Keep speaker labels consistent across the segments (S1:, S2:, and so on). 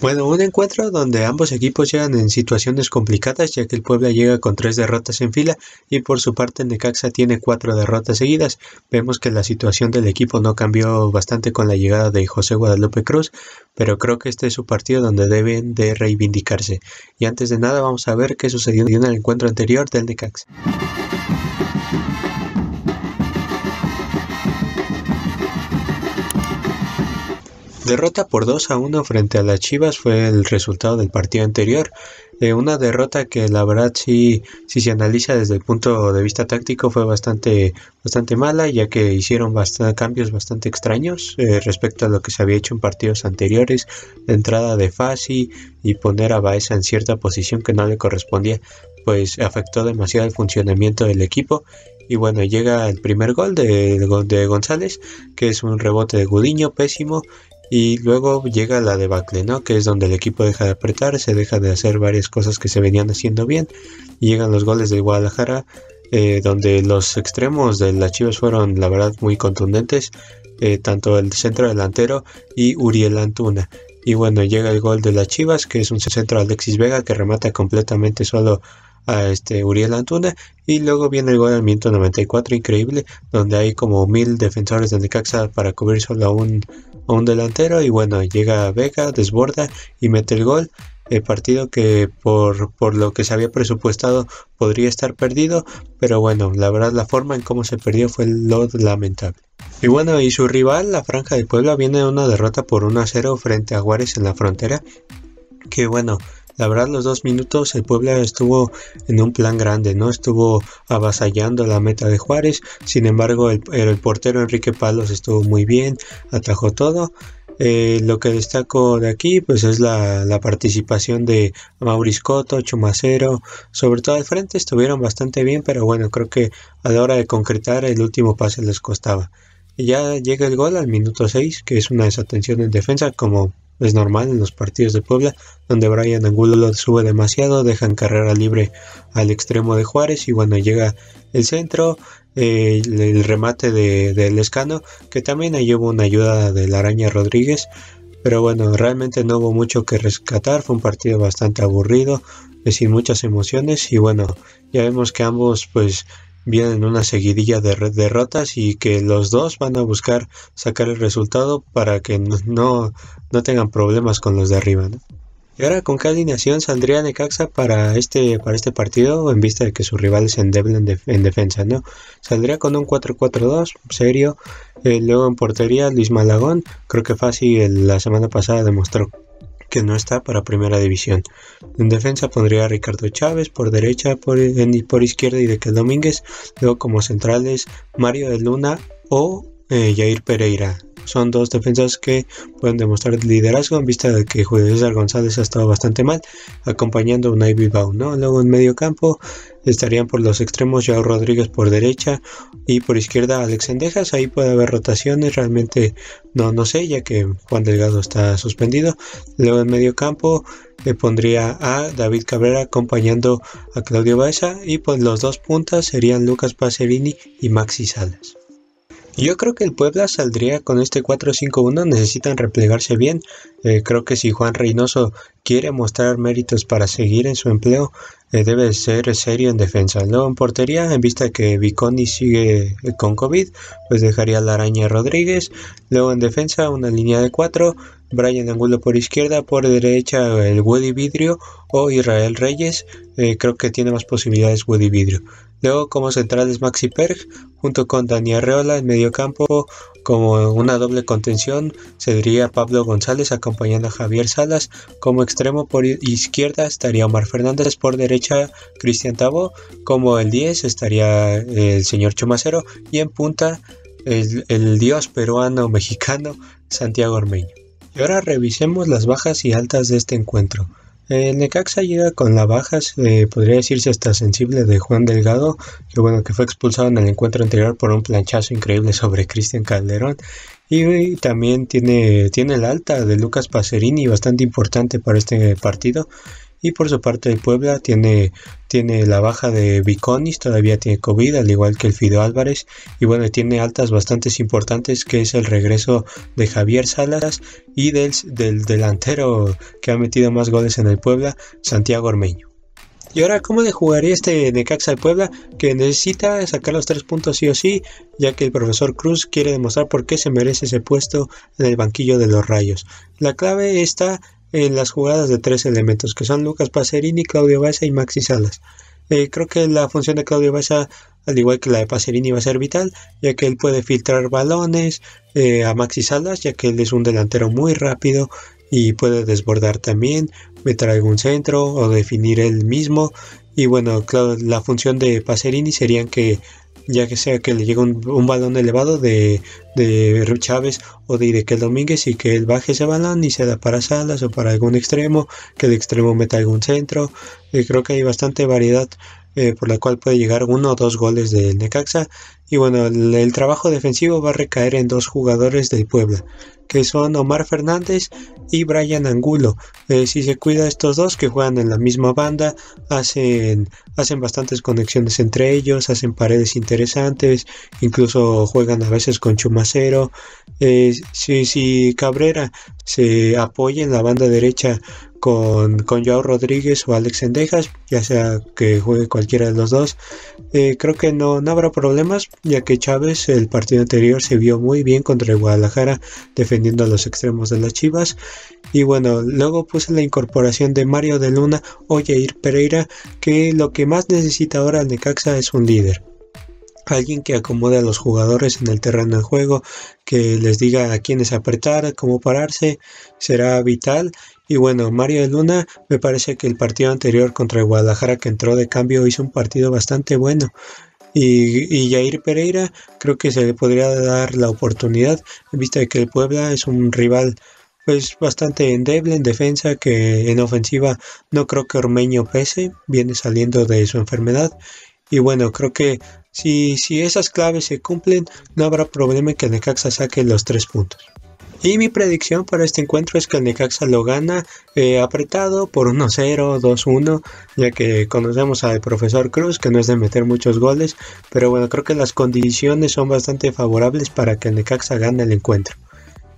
S1: Bueno, un encuentro donde ambos equipos llegan en situaciones complicadas ya que el Puebla llega con tres derrotas en fila y por su parte Necaxa tiene cuatro derrotas seguidas. Vemos que la situación del equipo no cambió bastante con la llegada de José Guadalupe Cruz, pero creo que este es su partido donde deben de reivindicarse. Y antes de nada vamos a ver qué sucedió en el encuentro anterior del Necaxa. Derrota por 2 a 1 frente a las Chivas fue el resultado del partido anterior. Eh, una derrota que la verdad sí, si se analiza desde el punto de vista táctico fue bastante, bastante mala ya que hicieron cambios bastante extraños eh, respecto a lo que se había hecho en partidos anteriores. La entrada de Fasi y poner a Baeza en cierta posición que no le correspondía pues afectó demasiado el funcionamiento del equipo y bueno, llega el primer gol de, de, González, que es un rebote de Gudiño pésimo y luego llega la debacle, ¿no? Que es donde el equipo deja de apretar, se deja de hacer varias cosas que se venían haciendo bien y llegan los goles de Guadalajara. Eh, donde los extremos de las Chivas fueron la verdad muy contundentes, eh, tanto el centro delantero y Uriel Antuna. Y bueno, llega el gol de las Chivas, que es un centro de Alexis Vega que remata completamente solo a este Uriel Antuna. Y luego viene el gol del minuto 94, increíble, donde hay como mil defensores de Necaxa para cubrir solo a un un delantero y bueno, llega Vega, desborda y mete el gol. El partido que por, por lo que se había presupuestado podría estar perdido, pero bueno, la verdad la forma en cómo se perdió fue lo lamentable. Y bueno, y su rival, la Franja de Puebla, viene de una derrota por 1 0 frente a Juárez en la frontera. Que bueno, la verdad los dos minutos el Puebla estuvo en un plan grande, no estuvo avasallando la meta de Juárez, sin embargo el, el portero Enrique Palos estuvo muy bien, atajó todo. Eh, lo que destaco de aquí pues es la, la participación de Mauricio Cotto, Chumacero, sobre todo al frente estuvieron bastante bien, pero bueno, creo que a la hora de concretar el último pase les costaba. Y ya llega el gol al minuto 6, que es una desatención en defensa como es normal en los partidos de Puebla, donde Brian Angulo lo sube demasiado, dejan carrera libre al extremo de Juárez y bueno, llega el centro, eh, el, remate de, del Escano, que también ahí una ayuda de la araña Rodríguez. Pero bueno, realmente no hubo mucho que rescatar, fue un partido bastante aburrido, eh, sin muchas emociones y bueno, ya vemos que ambos pues vienen una seguidilla de derrotas y que los dos van a buscar sacar el resultado para que no, no tengan problemas con los de arriba. Y ahora, ¿con qué alineación saldría Necaxa para este, para este partido en vista de que sus rivales se endeble en, defensa? ¿no? Saldría con un 4-4-2, serio. Eh, luego en portería, Luis Malagón. Creo que Fácil la semana pasada demostró que no está para primera división. En defensa pondría a Ricardo Chávez por derecha, por, por izquierda y de que Domínguez, luego como centrales Mario de Luna o eh, Jair Pereira son dos defensas que pueden demostrar liderazgo en vista de que Julio César González ha estado bastante mal, acompañando a Unai Bilbao, ¿no? Luego en medio campo estarían por los extremos Joao Rodríguez por derecha y por izquierda Alex Endejas, ahí puede haber rotaciones, realmente no, no sé, ya que Juan Delgado está suspendido. Luego en medio campo le eh, pondría a David Cabrera acompañando a Claudio Baeza y pues los dos puntas serían Lucas Pacerini y Maxi Salas. Yo creo que el Puebla saldría con este 4-5-1, necesitan replegarse bien. Eh, creo que si Juan Reynoso quiere mostrar méritos para seguir en su empleo, eh, debe ser serio en defensa. Luego en portería, en vista que Viconi sigue eh, con COVID, pues dejaría a la araña Rodríguez. Luego en defensa, una línea de cuatro, Brian Angulo por izquierda, por derecha el Woody Vidrio o Israel Reyes. Eh, creo que tiene más posibilidades Woody Vidrio. Luego como centrales Maxi Perg junto con Daniel Reola en medio campo como una doble contención se diría Pablo González acompañando a Javier Salas como extranjero por izquierda estaría Omar Fernández, por derecha Cristian Tabó, como el 10 estaría el señor Chumacero y en punta el, el dios peruano mexicano Santiago Ormeño. Y ahora revisemos las bajas y altas de este encuentro. El eh, Necaxa llega con la bajas, podría decirse hasta sensible de Juan Delgado, que bueno, que fue expulsado en el encuentro anterior por un planchazo increíble sobre Cristian Calderón. Y, también tiene, tiene el alta de Lucas Pacerini, bastante importante para este partido. Y por su parte el Puebla tiene, tiene la baja de Viconis, todavía tiene COVID, al igual que el Fido Álvarez. Y bueno, tiene altas bastante importantes, que es el regreso de Javier Salas y del, del delantero que ha metido más goles en el Puebla, Santiago Ormeño. Y ahora, ¿cómo le jugaría este Necaxa al Puebla? Que necesita sacar los tres puntos sí o sí, ya que el profesor Cruz quiere demostrar por qué se merece ese puesto en el banquillo de los rayos. La clave está en las jugadas de tres elementos, que son Lucas Passerini, Claudio Baeza y Maxi Salas. Eh, creo que la función de Claudio Baeza, al igual que la de Passerini, va a ser vital, ya que él puede filtrar balones eh, a Maxi Salas, ya que él es un delantero muy rápido y puede desbordar también, meter algún centro o definir él mismo. Y bueno, claro, la función de passerini serían que ya que sea que le llegue un, balón elevado de, de Chávez o de el Domínguez y que él baje ese balón y se da para Salas o para algún extremo, que el extremo meta algún centro. Eh, creo que hay bastante variedad eh, por la cual puede llegar uno o dos goles del Necaxa y bueno, el, trabajo defensivo va a recaer en dos jugadores del Puebla, que son Omar Fernández y Brian Angulo. Eh, si se cuida estos dos que juegan en la misma banda, hacen, hacen bastantes conexiones entre ellos, hacen paredes interesantes, incluso juegan a veces con Chumacero. Eh, si, si Cabrera se apoya en la banda derecha con, Joao Rodríguez o Alex Endejas, ya sea que juegue cualquiera de los dos. Eh, creo que no, no habrá problemas ya que Chávez el partido anterior se vio muy bien contra Guadalajara defendiendo a los extremos de las Chivas y bueno luego puse la incorporación de Mario de Luna o Jair Pereira que lo que más necesita ahora el Necaxa es un líder alguien que acomode a los jugadores en el terreno de juego, que les diga a quiénes apretar, cómo pararse, será vital. Y bueno, Mario de Luna me parece que el partido anterior contra Guadalajara que entró de cambio hizo un partido bastante bueno y, y Jair Pereira creo que se le podría dar la oportunidad en vista de que el Puebla es un rival pues bastante endeble en defensa que en ofensiva no creo que Ormeño pese, viene saliendo de su enfermedad y bueno, creo que si, si esas claves se cumplen no habrá problema en que Necaxa saque los tres puntos. Y mi predicción para este encuentro es que el Necaxa lo gana eh, apretado por 1-0, 2-1, ya que conocemos al profesor Cruz, que no es de meter muchos goles, pero bueno, creo que las condiciones son bastante favorables para que el Necaxa gane el encuentro.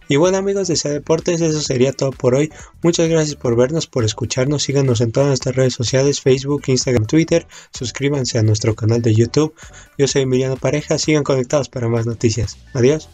S1: Y bueno amigos de ese Deportes, eso sería todo por hoy. Muchas gracias por vernos, por escucharnos. Síganos en todas nuestras redes sociales, Facebook, Instagram, Twitter. Suscríbanse a nuestro canal de YouTube. Yo soy Emiliano Pareja. Sigan conectados para más noticias. Adiós.